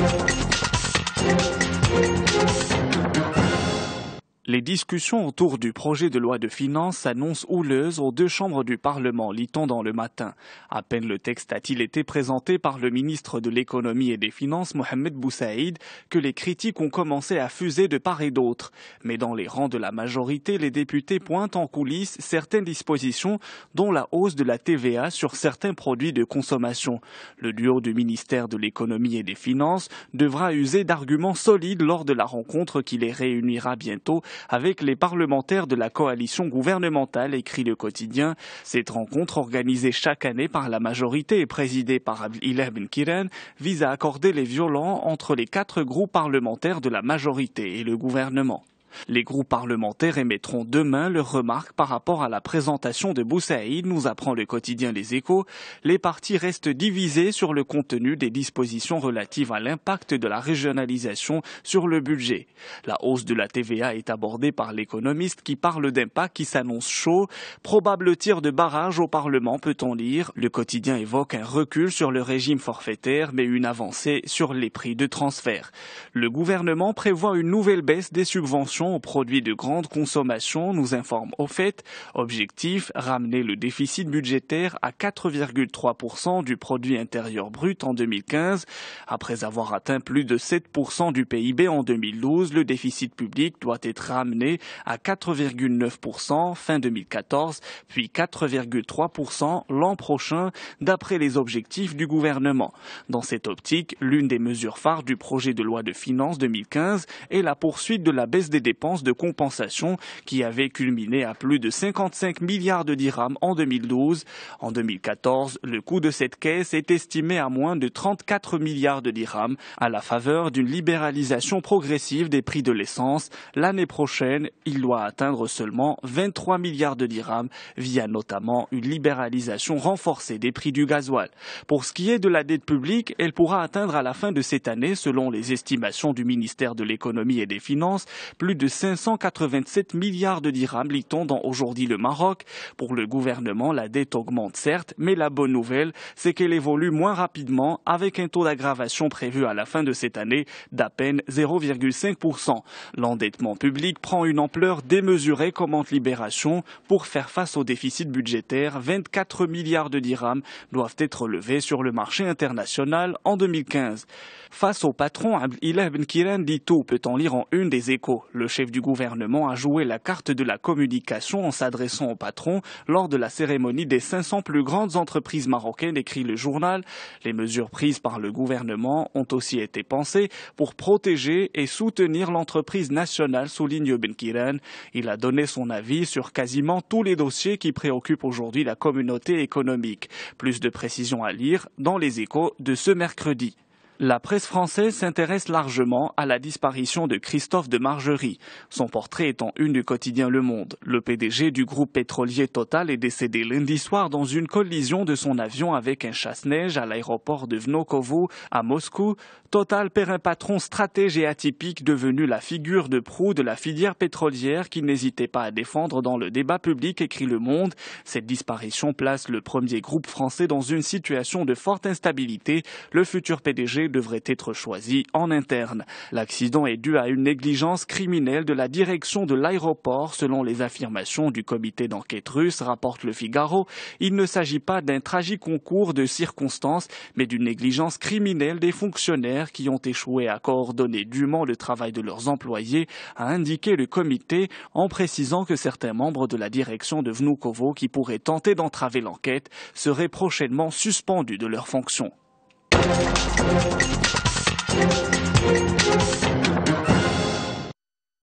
Thank you. Les discussions autour du projet de loi de finances s'annoncent houleuses aux deux chambres du Parlement, lit-on dans le matin. À peine le texte a-t-il été présenté par le ministre de l'économie et des finances, Mohamed Boussaïd, que les critiques ont commencé à fuser de part et d'autre. Mais dans les rangs de la majorité, les députés pointent en coulisses certaines dispositions, dont la hausse de la TVA sur certains produits de consommation. Le duo du ministère de l'économie et des finances devra user d'arguments solides lors de la rencontre qui les réunira bientôt avec les parlementaires de la coalition gouvernementale, écrit le quotidien. Cette rencontre, organisée chaque année par la majorité et présidée par Abdel bin Kiren, vise à accorder les violents entre les quatre groupes parlementaires de la majorité et le gouvernement. Les groupes parlementaires émettront demain leurs remarques par rapport à la présentation de Boussaïd, nous apprend le quotidien Les Échos. Les partis restent divisés sur le contenu des dispositions relatives à l'impact de la régionalisation sur le budget. La hausse de la TVA est abordée par l'économiste qui parle d'impact qui s'annonce chaud. Probable tir de barrage au Parlement, peut-on lire. Le quotidien évoque un recul sur le régime forfaitaire, mais une avancée sur les prix de transfert. Le gouvernement prévoit une nouvelle baisse des subventions aux produits de grande consommation, nous informe au fait. Objectif, ramener le déficit budgétaire à 4,3% du produit intérieur brut en 2015. Après avoir atteint plus de 7% du PIB en 2012, le déficit public doit être ramené à 4,9% fin 2014, puis 4,3% l'an prochain, d'après les objectifs du gouvernement. Dans cette optique, l'une des mesures phares du projet de loi de finances 2015 est la poursuite de la baisse des dépenses de compensation qui avaient culminé à plus de 55 milliards de dirhams en 2012. En 2014, le coût de cette caisse est estimé à moins de 34 milliards de dirhams à la faveur d'une libéralisation progressive des prix de l'essence. L'année prochaine, il doit atteindre seulement 23 milliards de dirhams via notamment une libéralisation renforcée des prix du gasoil. Pour ce qui est de la dette publique, elle pourra atteindre à la fin de cette année, selon les estimations du ministère de l'économie et des finances, plus de 587 milliards de dirhams, lit-on dans aujourd'hui le Maroc. Pour le gouvernement, la dette augmente certes, mais la bonne nouvelle, c'est qu'elle évolue moins rapidement avec un taux d'aggravation prévu à la fin de cette année d'à peine 0,5%. L'endettement public prend une ampleur démesurée, commente Libération, pour faire face au déficit budgétaire. 24 milliards de dirhams doivent être levés sur le marché international en 2015. Face au patron, Abdel Ibn Kiran dit tout, peut-on lire en une des échos. Le le chef du gouvernement a joué la carte de la communication en s'adressant au patron lors de la cérémonie des 500 plus grandes entreprises marocaines, écrit le journal. Les mesures prises par le gouvernement ont aussi été pensées pour protéger et soutenir l'entreprise nationale, souligne Benkirane. Il a donné son avis sur quasiment tous les dossiers qui préoccupent aujourd'hui la communauté économique. Plus de précisions à lire dans les échos de ce mercredi. La presse française s'intéresse largement à la disparition de Christophe de Margerie, son portrait étant une du quotidien Le Monde. Le PDG du groupe pétrolier Total est décédé lundi soir dans une collision de son avion avec un chasse-neige à l'aéroport de Vnokovo à Moscou. Total perd un patron stratège et atypique devenu la figure de proue de la filière pétrolière qui n'hésitait pas à défendre dans le débat public, écrit Le Monde. Cette disparition place le premier groupe français dans une situation de forte instabilité. Le futur PDG devrait être choisi en interne. L'accident est dû à une négligence criminelle de la direction de l'aéroport, selon les affirmations du comité d'enquête russe, rapporte le Figaro. Il ne s'agit pas d'un tragique concours de circonstances, mais d'une négligence criminelle des fonctionnaires qui ont échoué à coordonner dûment le travail de leurs employés, a indiqué le comité en précisant que certains membres de la direction de Vnukovo qui pourraient tenter d'entraver l'enquête seraient prochainement suspendus de leurs fonctions. Thank you.